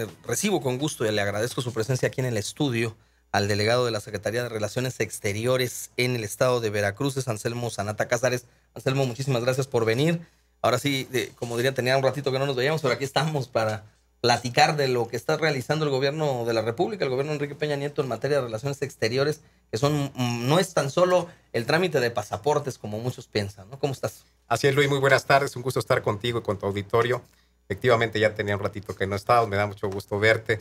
Eh, recibo con gusto y le agradezco su presencia aquí en el estudio al delegado de la Secretaría de Relaciones Exteriores en el estado de Veracruz, Anselmo Sanata Cázares. Anselmo, muchísimas gracias por venir. Ahora sí, como diría, tenía un ratito que no nos veíamos, pero aquí estamos para platicar de lo que está realizando el gobierno de la República, el gobierno Enrique Peña Nieto en materia de relaciones exteriores, que son no es tan solo el trámite de pasaportes como muchos piensan, ¿no? ¿Cómo estás? Así es, Luis, muy buenas tardes, un gusto estar contigo y con tu auditorio. Efectivamente, ya tenía un ratito que no estaba, me da mucho gusto verte.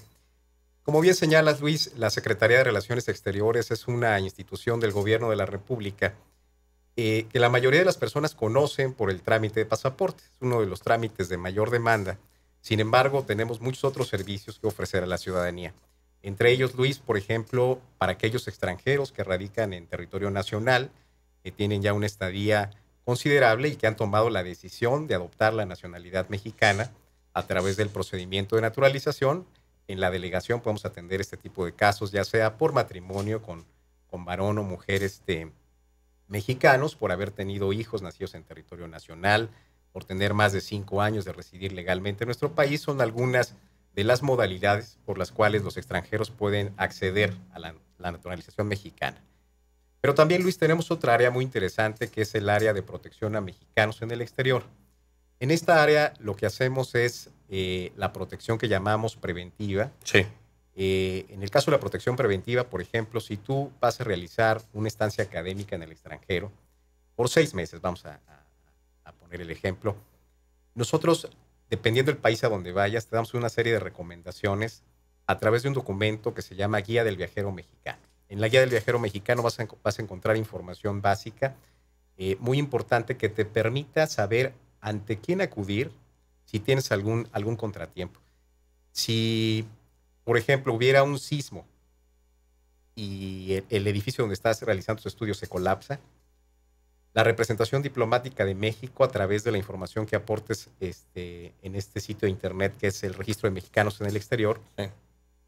Como bien señalas, Luis, la Secretaría de Relaciones Exteriores es una institución del Gobierno de la República eh, que la mayoría de las personas conocen por el trámite de pasaporte. Es uno de los trámites de mayor demanda. Sin embargo, tenemos muchos otros servicios que ofrecer a la ciudadanía. Entre ellos, Luis, por ejemplo, para aquellos extranjeros que radican en territorio nacional, que tienen ya una estadía considerable y que han tomado la decisión de adoptar la nacionalidad mexicana a través del procedimiento de naturalización. En la delegación podemos atender este tipo de casos, ya sea por matrimonio con, varón o mujeres este, mexicanos, por haber tenido hijos nacidos en territorio nacional, por tener más de cinco años de residir legalmente en nuestro país, son algunas de las modalidades por las cuales los extranjeros pueden acceder a la naturalización mexicana. Pero también, Luis, tenemos otra área muy interesante que es el área de protección a mexicanos en el exterior. En esta área lo que hacemos es eh, la protección que llamamos preventiva. Sí. Eh, en el caso de la protección preventiva, por ejemplo, si tú vas a realizar una estancia académica en el extranjero, por seis meses, vamos a, a poner el ejemplo, nosotros, dependiendo del país a donde vayas, te damos una serie de recomendaciones a través de un documento que se llama Guía del Viajero Mexicano. En la guía del viajero mexicano vas a, encontrar información básica, eh, muy importante que te permita saber ante quién acudir si tienes algún, algún contratiempo. Si, por ejemplo, hubiera un sismo y el, edificio donde estás realizando tus estudios se colapsa, la representación diplomática de México a través de la información que aportes este, en este sitio de internet que es el registro de mexicanos en el exterior.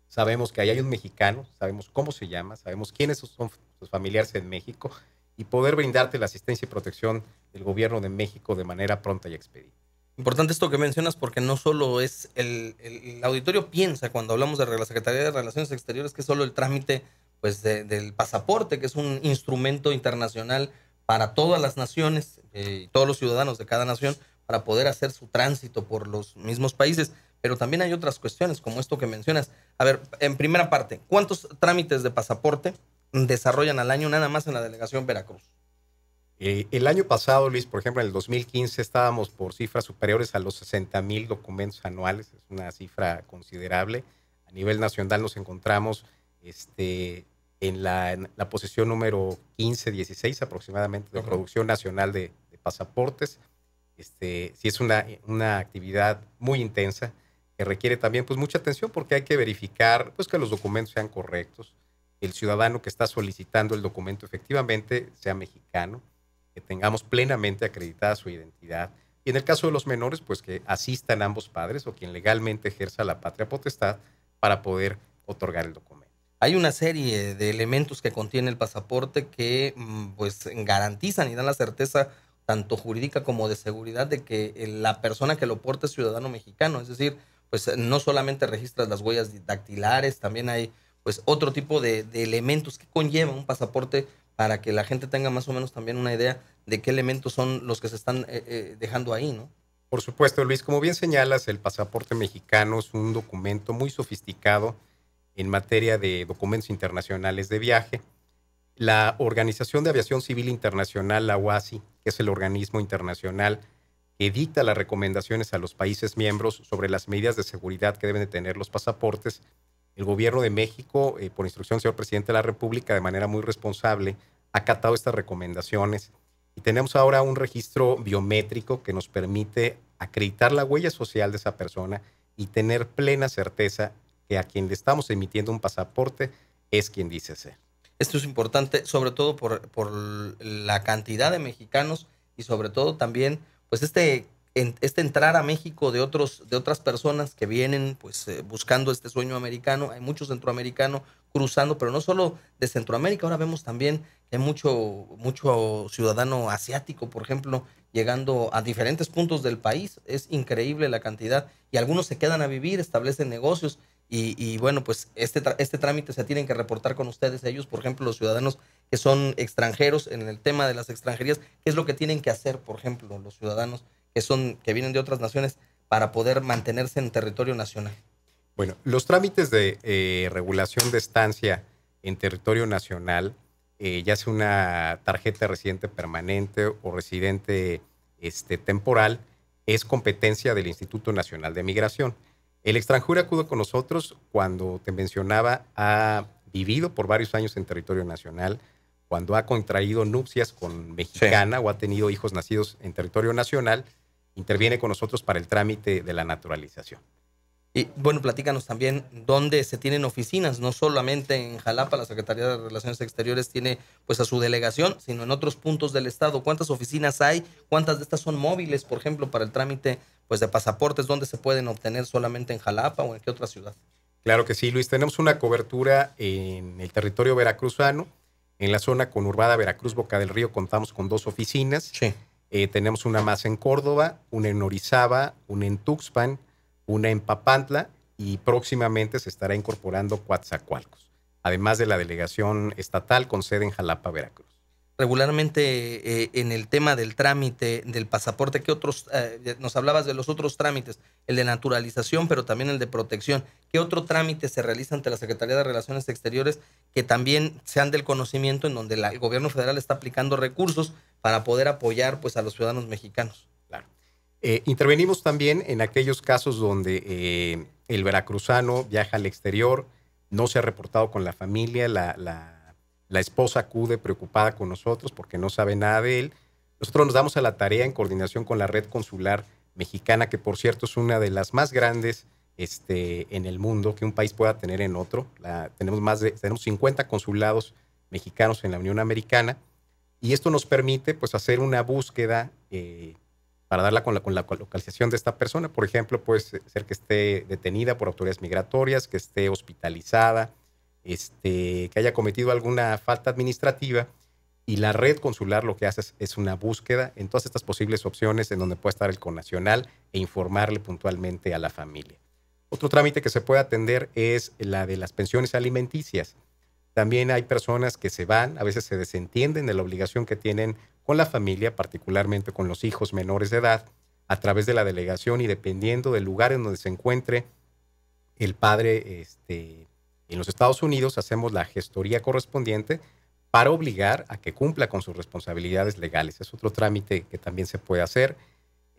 Sabemos que ahí hay un mexicano, sabemos cómo se llama, sabemos quiénes son sus familiares en México y poder brindarte la asistencia y protección del gobierno de México de manera pronta y expedita. Importante esto que mencionas porque no solo es el, auditorio piensa cuando hablamos de la Secretaría de Relaciones Exteriores que es solo el trámite pues del pasaporte, que es un instrumento internacional para todas las naciones, eh, todos los ciudadanos de cada nación, para poder hacer su tránsito por los mismos países. Pero también hay otras cuestiones, como esto que mencionas. A ver, en primera parte, ¿cuántos trámites de pasaporte desarrollan al año nada más en la delegación Veracruz? Eh, el año pasado, Luis, por ejemplo, en el 2015 estábamos por cifras superiores a los 60 mil documentos anuales, es una cifra considerable. A nivel nacional nos encontramos este, en, la, posición número 15, 16 aproximadamente de producción nacional de, pasaportes. Este, sí es una, una actividad muy intensa que requiere también pues mucha atención porque hay que verificar pues que los documentos sean correctos, el ciudadano que está solicitando el documento efectivamente sea mexicano, que tengamos plenamente acreditada su identidad y en el caso de los menores pues que asistan ambos padres o quien legalmente ejerza la patria potestad para poder otorgar el documento. Hay una serie de elementos que contiene el pasaporte que mm, pues garantizan y dan la certeza tanto jurídica como de seguridad de que eh, la persona que lo porta es ciudadano mexicano, es decir, pues eh, no solamente registras las huellas dactilares, también hay pues otro tipo de, elementos que conlleva un pasaporte para que la gente tenga más o menos también una idea de qué elementos son los que se están eh, eh, dejando ahí, ¿no? Por supuesto, Luis, como bien señalas, el pasaporte mexicano es un documento muy sofisticado en materia de documentos internacionales de viaje. La Organización de Aviación Civil Internacional, la UASI, que es el organismo internacional edita las recomendaciones a los países miembros sobre las medidas de seguridad que deben de tener los pasaportes. El gobierno de México, eh, por instrucción del señor presidente de la República, de manera muy responsable, ha acatado estas recomendaciones. Y tenemos ahora un registro biométrico que nos permite acreditar la huella social de esa persona y tener plena certeza que a quien le estamos emitiendo un pasaporte es quien dice ser. Esto es importante, sobre todo por, por la cantidad de mexicanos y sobre todo también pues este, este entrar a México de, otros, de otras personas que vienen pues eh, buscando este sueño americano, hay muchos centroamericanos cruzando, pero no solo de Centroamérica, ahora vemos también que hay mucho, mucho ciudadano asiático, por ejemplo, llegando a diferentes puntos del país, es increíble la cantidad, y algunos se quedan a vivir, establecen negocios, y, bueno, pues este, este trámite se tienen que reportar con ustedes ellos, por ejemplo, los ciudadanos que son extranjeros en el tema de las extranjerías, ¿qué es lo que tienen que hacer, por ejemplo, los ciudadanos que, son, que vienen de otras naciones para poder mantenerse en territorio nacional? Bueno, los trámites de eh, regulación de estancia en territorio nacional, eh, ya sea una tarjeta residente permanente o residente este, temporal, es competencia del Instituto Nacional de Migración. El extranjero acudo con nosotros cuando te mencionaba ha vivido por varios años en territorio nacional, cuando ha contraído nupcias con mexicana o ha tenido hijos nacidos en territorio nacional, interviene con nosotros para el trámite de la naturalización. Y bueno, platícanos también dónde se tienen oficinas, no solamente en Jalapa, la Secretaría de Relaciones Exteriores tiene pues a su delegación, sino en otros puntos del estado. ¿Cuántas oficinas hay? ¿Cuántas de estas son móviles, por ejemplo, para el trámite pues de pasaportes? ¿Dónde se pueden obtener solamente en Jalapa o en qué otra ciudad? Claro que sí, Luis. Tenemos una cobertura en el territorio veracruzano, en la zona conurbada Veracruz, Boca del Río, contamos con dos oficinas. Sí. Eh, tenemos una más en Córdoba, una en Orizaba, una en Tuxpan una en Papantla y próximamente se estará incorporando Coatzacoalcos, además de la delegación estatal con sede en Jalapa, Veracruz. Regularmente eh, en el tema del trámite del pasaporte, ¿qué otros? Eh, nos hablabas de los otros trámites, el de naturalización, pero también el de protección. ¿Qué otro trámite se realiza ante la Secretaría de Relaciones Exteriores que también sean del conocimiento en donde el gobierno federal está aplicando recursos para poder apoyar pues, a los ciudadanos mexicanos? Eh, intervenimos también en aquellos casos donde eh, el veracruzano viaja al exterior, no se ha reportado con la familia, la, esposa acude preocupada con nosotros porque no sabe nada de él. Nosotros nos damos a la tarea en coordinación con la red consular mexicana, que por cierto es una de las más grandes este, en el mundo que un país pueda tener en otro. La, tenemos más de tenemos 50 consulados mexicanos en la Unión Americana y esto nos permite pues, hacer una búsqueda. Eh, para darla con la, con la localización de esta persona. Por ejemplo, puede ser que esté detenida por autoridades migratorias, que esté hospitalizada, este, que haya cometido alguna falta administrativa y la red consular lo que hace es, una búsqueda en todas estas posibles opciones en donde puede estar el connacional e informarle puntualmente a la familia. Otro trámite que se puede atender es la de las pensiones alimenticias. También hay personas que se van, a veces se desentienden de la obligación que tienen con la familia, particularmente con los hijos menores de edad, a través de la delegación y dependiendo del lugar en donde se encuentre el padre este, en los Estados Unidos, hacemos la gestoría correspondiente para obligar a que cumpla con sus responsabilidades legales. Es otro trámite que también se puede hacer.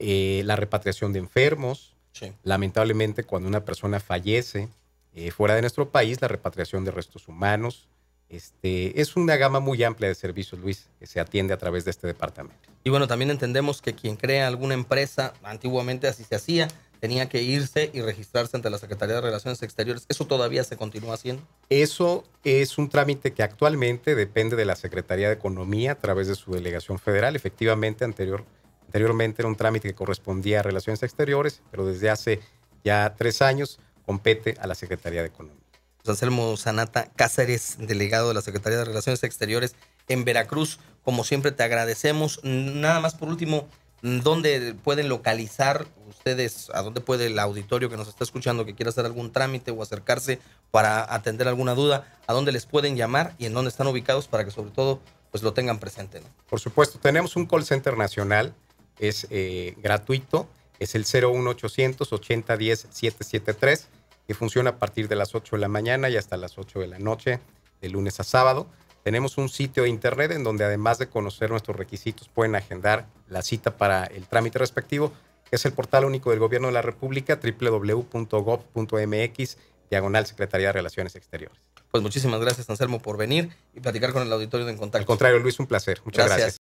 Eh, la repatriación de enfermos. Lamentablemente, cuando una persona fallece, eh, fuera de nuestro país, la repatriación de restos humanos. Este, es una gama muy amplia de servicios, Luis, que se atiende a través de este departamento. Y bueno, también entendemos que quien crea alguna empresa, antiguamente así se hacía, tenía que irse y registrarse ante la Secretaría de Relaciones Exteriores. ¿Eso todavía se continúa haciendo? Eso es un trámite que actualmente depende de la Secretaría de Economía a través de su delegación federal. Efectivamente, anterior, anteriormente era un trámite que correspondía a Relaciones Exteriores, pero desde hace ya tres años compete a la Secretaría de Economía. Anselmo Sanata Cáceres, delegado de la Secretaría de Relaciones Exteriores en Veracruz. Como siempre, te agradecemos. Nada más por último, ¿dónde pueden localizar ustedes? ¿A dónde puede el auditorio que nos está escuchando que quiera hacer algún trámite o acercarse para atender alguna duda? ¿A dónde les pueden llamar y en dónde están ubicados para que sobre todo pues lo tengan presente? Por supuesto, tenemos un call center nacional, es eh, gratuito, es el 01800 8010 773 que funciona a partir de las 8 de la mañana y hasta las 8 de la noche, de lunes a sábado. Tenemos un sitio de internet en donde además de conocer nuestros requisitos pueden agendar la cita para el trámite respectivo, que es el portal único del Gobierno de la República, www.gov.mx, diagonal Secretaría de Relaciones Exteriores. Pues muchísimas gracias, Anselmo, por venir y platicar con el auditorio de En Contacto. Al contrario, Luis, un placer. Muchas gracias.